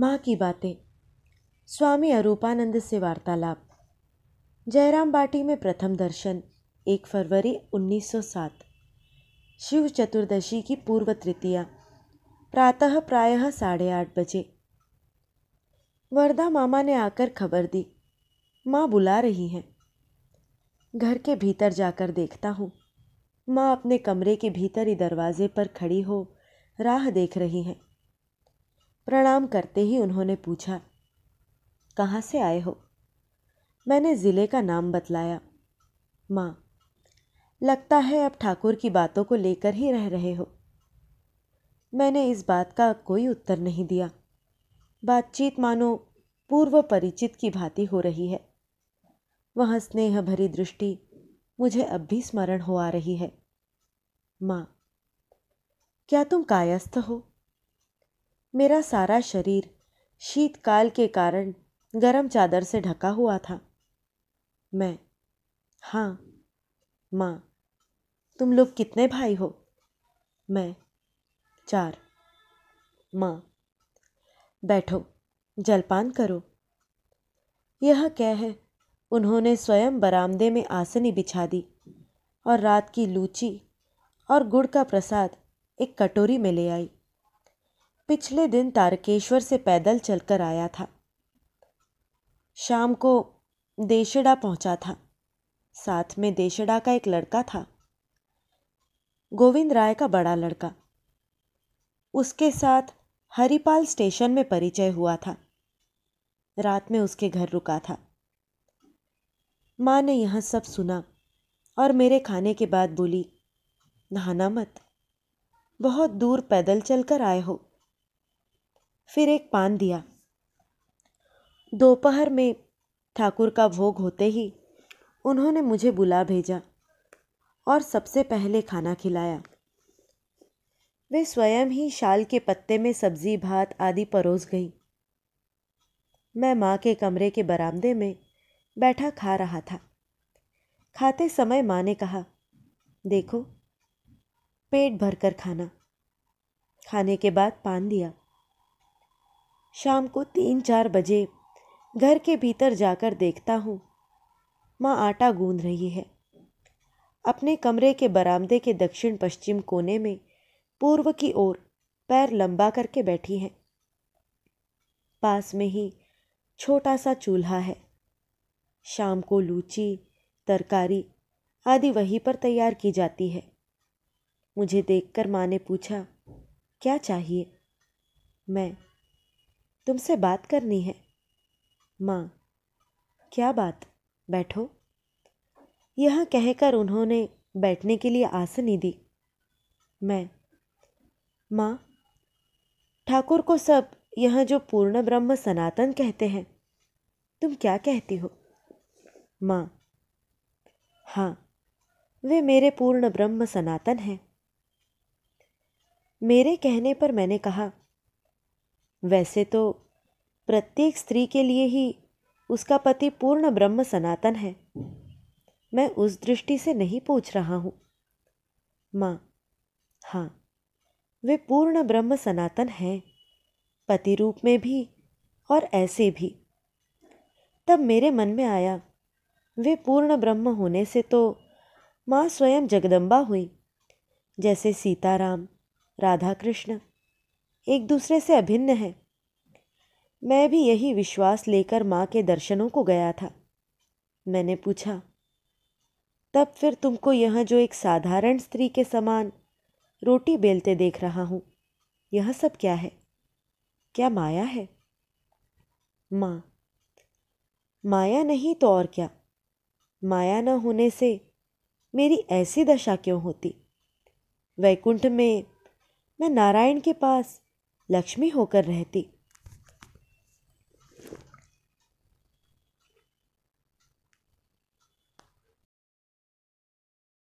माँ की बातें स्वामी अरूपानंद से वार्तालाप जयराम बाटी में प्रथम दर्शन एक फरवरी 1907 शिव चतुर्दशी की पूर्व तृतीया प्रातः प्रायः साढ़े आठ बजे वरदा मामा ने आकर खबर दी माँ बुला रही हैं घर के भीतर जाकर देखता हूँ माँ अपने कमरे के भीतर ही दरवाजे पर खड़ी हो राह देख रही हैं प्रणाम करते ही उन्होंने पूछा कहाँ से आए हो मैंने ज़िले का नाम बतलाया माँ लगता है अब ठाकुर की बातों को लेकर ही रह रहे हो मैंने इस बात का कोई उत्तर नहीं दिया बातचीत मानो पूर्व परिचित की भांति हो रही है वह स्नेह भरी दृष्टि मुझे अब भी स्मरण हो आ रही है माँ क्या तुम कायस्थ हो मेरा सारा शरीर शीतकाल के कारण गर्म चादर से ढका हुआ था मैं हाँ माँ तुम लोग कितने भाई हो मैं चार माँ बैठो जलपान करो यह कह उन्होंने स्वयं बरामदे में आसनी बिछा दी और रात की लूची और गुड़ का प्रसाद एक कटोरी में ले आई पिछले दिन तारकेश्वर से पैदल चलकर आया था शाम को देशड़ा पहुंचा था साथ में देशड़ा का एक लड़का था गोविंद राय का बड़ा लड़का उसके साथ हरिपाल स्टेशन में परिचय हुआ था रात में उसके घर रुका था माँ ने यह सब सुना और मेरे खाने के बाद बोली नहाना मत बहुत दूर पैदल चलकर आए हो फिर एक पान दिया दोपहर में ठाकुर का भोग होते ही उन्होंने मुझे बुला भेजा और सबसे पहले खाना खिलाया वे स्वयं ही शाल के पत्ते में सब्जी भात आदि परोस गई मैं माँ के कमरे के बरामदे में बैठा खा रहा था खाते समय माँ ने कहा देखो पेट भरकर खाना खाने के बाद पान दिया शाम को तीन चार बजे घर के भीतर जाकर देखता हूँ माँ आटा गूंद रही है अपने कमरे के बरामदे के दक्षिण पश्चिम कोने में पूर्व की ओर पैर लंबा करके बैठी है पास में ही छोटा सा चूल्हा है शाम को लूची तरकारी आदि वहीं पर तैयार की जाती है मुझे देखकर माँ ने पूछा क्या चाहिए मैं तुमसे बात करनी है माँ क्या बात बैठो यह कहकर उन्होंने बैठने के लिए आसनी दी मैं माँ ठाकुर को सब यह जो पूर्ण ब्रह्म सनातन कहते हैं तुम क्या कहती हो माँ हाँ वे मेरे पूर्ण ब्रह्म सनातन हैं मेरे कहने पर मैंने कहा वैसे तो प्रत्येक स्त्री के लिए ही उसका पति पूर्ण ब्रह्म सनातन है मैं उस दृष्टि से नहीं पूछ रहा हूँ माँ हाँ वे पूर्ण ब्रह्म सनातन हैं पति रूप में भी और ऐसे भी तब मेरे मन में आया वे पूर्ण ब्रह्म होने से तो माँ स्वयं जगदम्बा हुई जैसे सीताराम राधा कृष्ण एक दूसरे से अभिन्न हैं मैं भी यही विश्वास लेकर माँ के दर्शनों को गया था मैंने पूछा तब फिर तुमको यह जो एक साधारण स्त्री के समान रोटी बेलते देख रहा हूँ यह सब क्या है क्या माया है माँ माया नहीं तो और क्या माया न होने से मेरी ऐसी दशा क्यों होती वैकुंठ में मैं नारायण के पास लक्ष्मी होकर रहती